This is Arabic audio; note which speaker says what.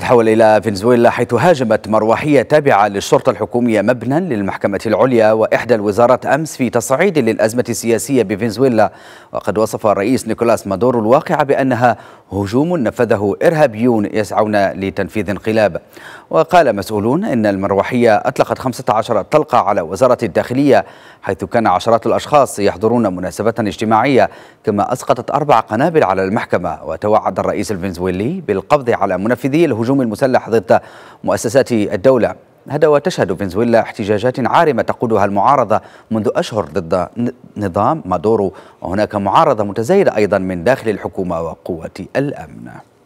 Speaker 1: نتحول إلى فنزويلا حيث هاجمت مروحية تابعة للشرطة الحكومية مبنى للمحكمة العليا وإحدى الوزارات أمس في تصعيد للأزمة السياسية بفنزويلا وقد وصف الرئيس نيكولاس مادورو الواقع بأنها هجوم نفذه إرهابيون يسعون لتنفيذ انقلاب وقال مسؤولون إن المروحية أطلقت 15 طلقة على وزارة الداخلية حيث كان عشرات الأشخاص يحضرون مناسبة اجتماعية كما أسقطت أربع قنابل على المحكمة وتوعد الرئيس الفنزويلي بالقبض على منفذي الهجوم المسلح ضد مؤسسات الدولة هذا وتشهد فنزويلا احتجاجات عارمة تقودها المعارضة منذ أشهر ضد نظام مادورو وهناك معارضة متزايدة أيضا من داخل الحكومة وقوة الأمن